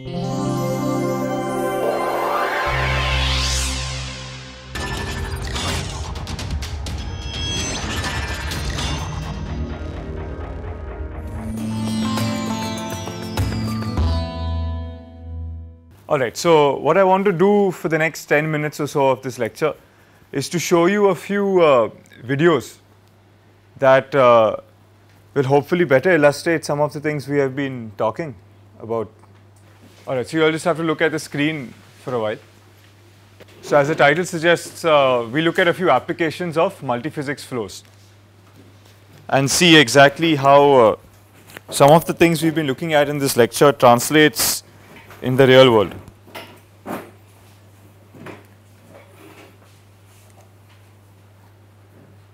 Alright, so what I want to do for the next 10 minutes or so of this lecture is to show you a few uh, videos that uh, will hopefully better illustrate some of the things we have been talking about all right, so you'll just have to look at the screen for a while. So as the title suggests, uh, we look at a few applications of multiphysics flows and see exactly how uh, some of the things we've been looking at in this lecture translates in the real world.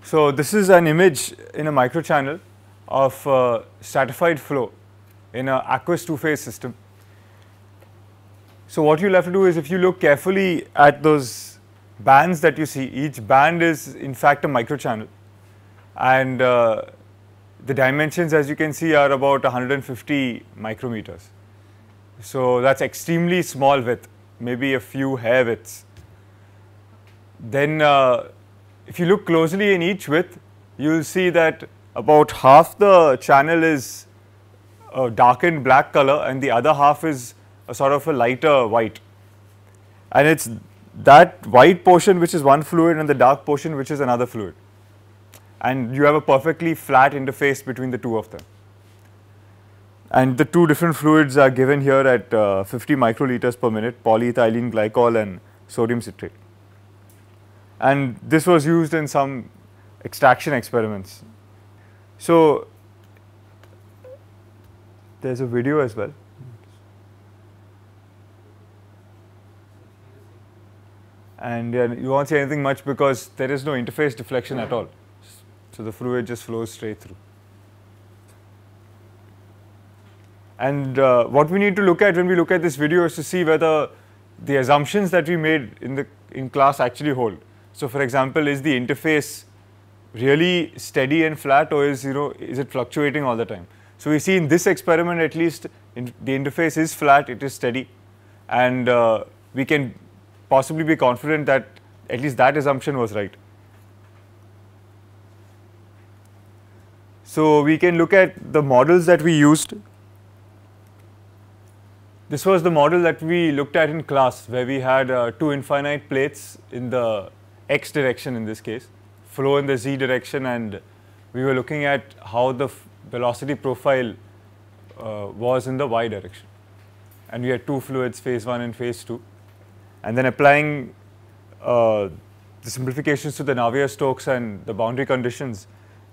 So this is an image in a microchannel of uh, stratified flow in an aqueous two-phase system. So what you'll have to do is if you look carefully at those bands that you see, each band is in fact a microchannel. And uh, the dimensions as you can see are about 150 micrometers. So that's extremely small width, maybe a few hair widths. Then uh, if you look closely in each width, you'll see that about half the channel is a darkened black color and the other half is a sort of a lighter white. And it is that white portion which is one fluid and the dark portion which is another fluid. And you have a perfectly flat interface between the two of them. And the two different fluids are given here at uh, 50 microliters per minute, polyethylene glycol and sodium citrate. And this was used in some extraction experiments. So, there is a video as well. and yeah, uh, you won't see anything much because there is no interface deflection at all. So the fluid just flows straight through. And uh, what we need to look at when we look at this video is to see whether the assumptions that we made in the in class actually hold. So for example, is the interface really steady and flat or is you know is it fluctuating all the time? So we see in this experiment at least in the interface is flat, it is steady and uh, we can possibly be confident that at least that assumption was right. So, we can look at the models that we used. This was the model that we looked at in class where we had uh, two infinite plates in the x direction in this case, flow in the z direction and we were looking at how the velocity profile uh, was in the y direction. And we had two fluids phase 1 and phase 2 and then applying uh, the simplifications to the Navier-Stokes and the boundary conditions,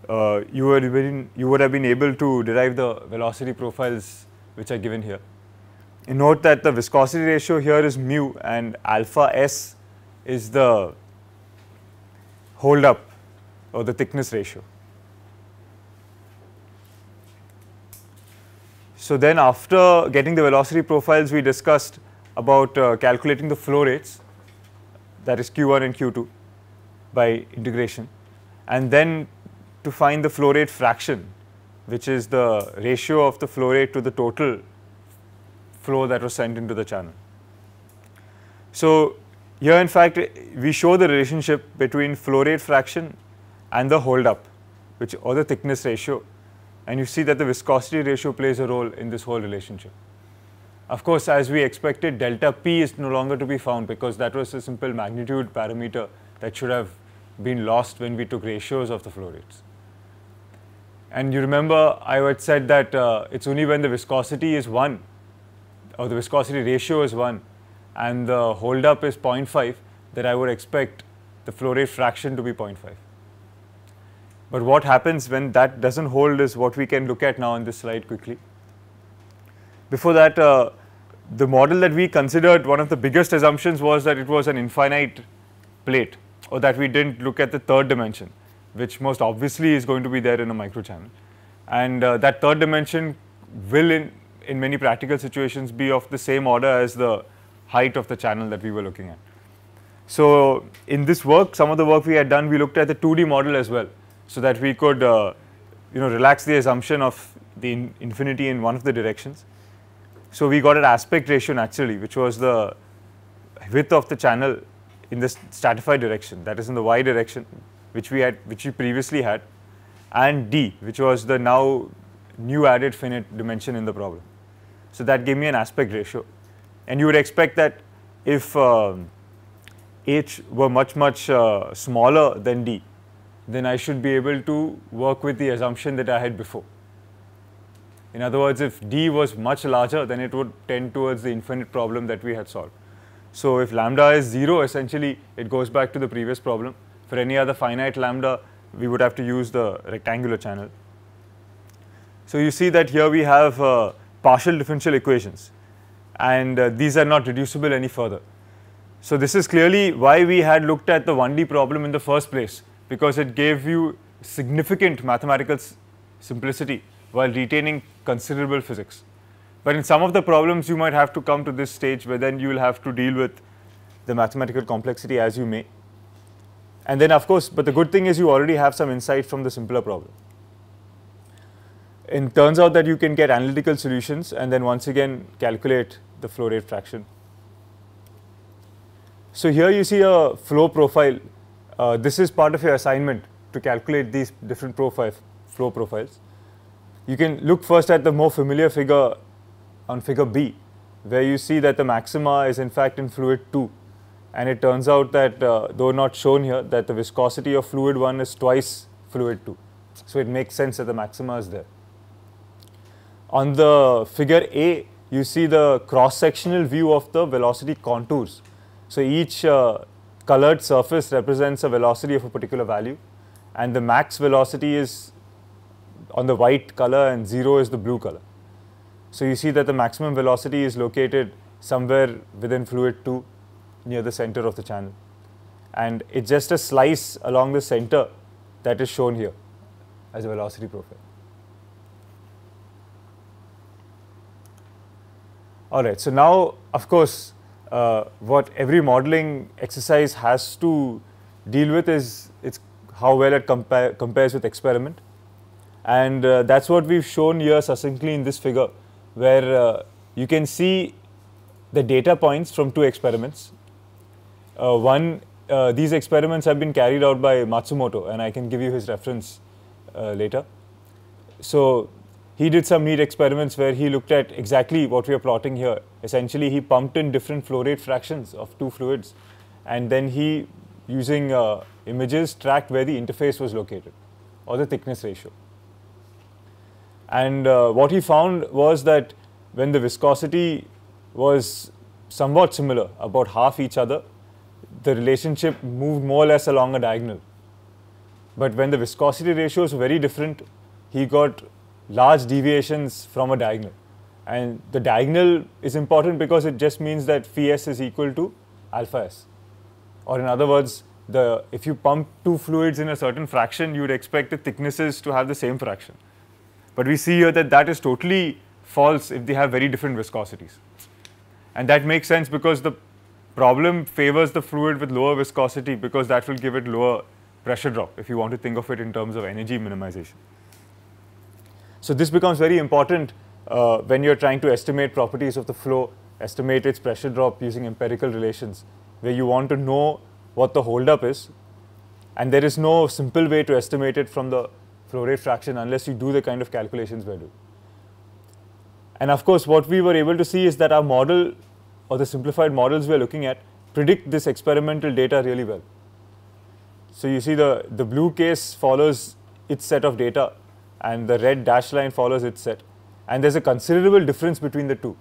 uh, you, would been, you would have been able to derive the velocity profiles which are given here. note that the viscosity ratio here is mu and alpha s is the hold up or the thickness ratio. So then after getting the velocity profiles we discussed about uh, calculating the flow rates that is Q1 and Q2 by integration and then to find the flow rate fraction which is the ratio of the flow rate to the total flow that was sent into the channel. So, here in fact we show the relationship between flow rate fraction and the hold up which or the thickness ratio and you see that the viscosity ratio plays a role in this whole relationship. Of course, as we expected, delta P is no longer to be found because that was a simple magnitude parameter that should have been lost when we took ratios of the flow rates. And you remember I had said that uh, it is only when the viscosity is 1 or the viscosity ratio is 1 and the hold up is 0.5 that I would expect the flow rate fraction to be 0.5. But what happens when that does not hold is what we can look at now on this slide quickly. Before that, uh, the model that we considered one of the biggest assumptions was that it was an infinite plate or that we didn't look at the third dimension, which most obviously is going to be there in a microchannel. And uh, that third dimension will in, in many practical situations be of the same order as the height of the channel that we were looking at. So, in this work, some of the work we had done, we looked at the 2D model as well, so that we could uh, you know, relax the assumption of the in infinity in one of the directions. So we got an aspect ratio naturally, which was the width of the channel in the stratified direction, that is in the y direction, which we had, which we previously had, and d, which was the now new added finite dimension in the problem. So that gave me an aspect ratio, and you would expect that if uh, h were much much uh, smaller than d, then I should be able to work with the assumption that I had before. In other words, if D was much larger, then it would tend towards the infinite problem that we had solved. So if lambda is 0, essentially it goes back to the previous problem. For any other finite lambda, we would have to use the rectangular channel. So you see that here we have uh, partial differential equations and uh, these are not reducible any further. So this is clearly why we had looked at the 1D problem in the first place because it gave you significant mathematical simplicity while retaining considerable physics. But in some of the problems, you might have to come to this stage where then you will have to deal with the mathematical complexity as you may. And then of course, but the good thing is you already have some insight from the simpler problem. It turns out that you can get analytical solutions and then once again calculate the flow rate fraction. So here you see a flow profile. Uh, this is part of your assignment to calculate these different profile, flow profiles you can look first at the more familiar figure on figure B, where you see that the maxima is in fact in fluid 2. And it turns out that, uh, though not shown here, that the viscosity of fluid 1 is twice fluid 2. So, it makes sense that the maxima is there. On the figure A, you see the cross-sectional view of the velocity contours. So, each uh, colored surface represents a velocity of a particular value and the max velocity is on the white color and zero is the blue color. So you see that the maximum velocity is located somewhere within fluid 2 near the center of the channel. And it's just a slice along the center that is shown here as a velocity profile. All right, so now, of course, uh, what every modeling exercise has to deal with is it's how well it compa compares with experiment. And uh, that's what we've shown here succinctly in this figure, where uh, you can see the data points from two experiments. Uh, one, uh, these experiments have been carried out by Matsumoto, and I can give you his reference uh, later. So he did some neat experiments where he looked at exactly what we are plotting here. Essentially, he pumped in different flow rate fractions of two fluids, and then he, using uh, images, tracked where the interface was located or the thickness ratio. And uh, what he found was that when the viscosity was somewhat similar, about half each other, the relationship moved more or less along a diagonal. But when the viscosity ratios were very different, he got large deviations from a diagonal. And the diagonal is important because it just means that phi s is equal to alpha s. Or in other words, the, if you pump two fluids in a certain fraction, you would expect the thicknesses to have the same fraction. But we see here that that is totally false if they have very different viscosities. And that makes sense because the problem favors the fluid with lower viscosity because that will give it lower pressure drop if you want to think of it in terms of energy minimization. So, this becomes very important uh, when you are trying to estimate properties of the flow, estimate its pressure drop using empirical relations where you want to know what the holdup is and there is no simple way to estimate it from the flow rate fraction unless you do the kind of calculations we do. And of course, what we were able to see is that our model or the simplified models we are looking at predict this experimental data really well. So you see the, the blue case follows its set of data and the red dashed line follows its set. And there's a considerable difference between the two.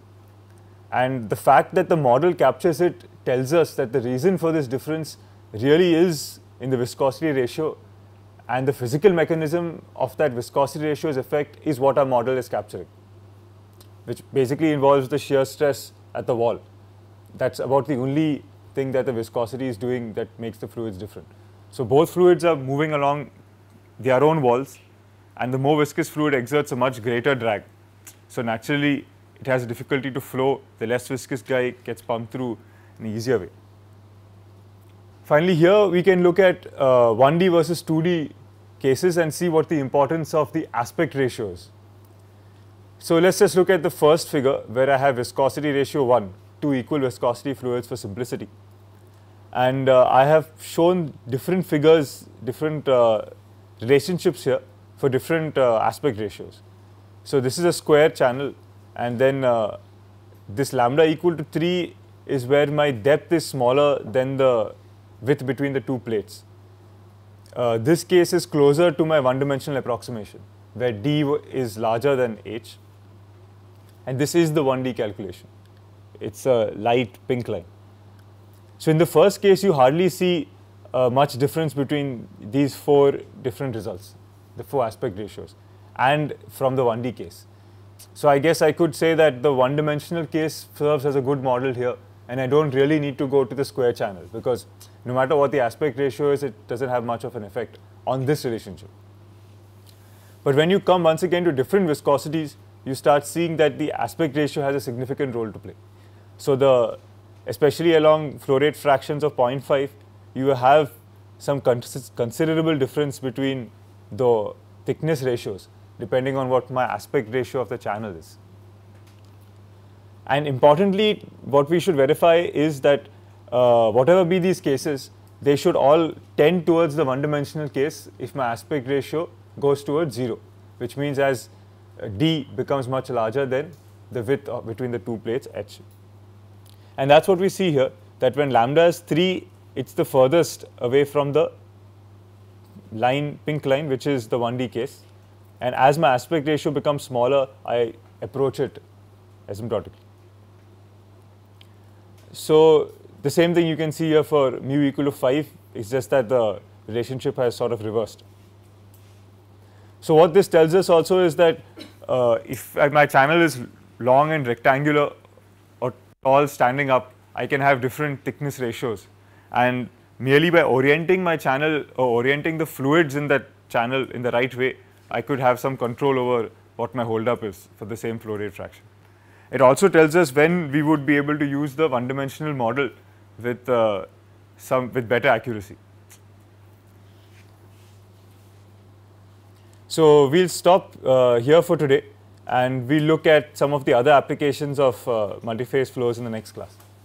And the fact that the model captures it tells us that the reason for this difference really is in the viscosity ratio and the physical mechanism of that viscosity ratios effect is what our model is capturing, which basically involves the shear stress at the wall. That's about the only thing that the viscosity is doing that makes the fluids different. So, both fluids are moving along their own walls and the more viscous fluid exerts a much greater drag. So, naturally it has difficulty to flow, the less viscous guy gets pumped through in an easier way. Finally, here we can look at uh, 1D versus 2D cases and see what the importance of the aspect ratios. So let's just look at the first figure where I have viscosity ratio 1, to equal viscosity fluids for simplicity. And uh, I have shown different figures, different uh, relationships here for different uh, aspect ratios. So this is a square channel and then uh, this lambda equal to 3 is where my depth is smaller than the width between the two plates. Uh, this case is closer to my one-dimensional approximation where D is larger than H and this is the 1D calculation. It's a light pink line. So in the first case you hardly see uh, much difference between these four different results, the four aspect ratios and from the 1D case. So I guess I could say that the one dimensional case serves as a good model here and I don't really need to go to the square channel because no matter what the aspect ratio is, it doesn't have much of an effect on this relationship. But when you come once again to different viscosities, you start seeing that the aspect ratio has a significant role to play. So the, especially along flow rate fractions of 0.5, you have some considerable difference between the thickness ratios depending on what my aspect ratio of the channel is. And importantly, what we should verify is that uh, whatever be these cases, they should all tend towards the one-dimensional case if my aspect ratio goes towards 0, which means as uh, D becomes much larger than the width between the two plates H. And that is what we see here that when lambda is 3, it is the furthest away from the line, pink line, which is the 1D case. And as my aspect ratio becomes smaller, I approach it asymptotically. So the same thing you can see here for mu equal to 5, it's just that the relationship has sort of reversed. So what this tells us also is that uh, if my channel is long and rectangular or tall standing up, I can have different thickness ratios. And merely by orienting my channel or orienting the fluids in that channel in the right way, I could have some control over what my holdup is for the same flow rate fraction. It also tells us when we would be able to use the one-dimensional model with uh, some with better accuracy. So we'll stop uh, here for today and we'll look at some of the other applications of uh, multiphase flows in the next class.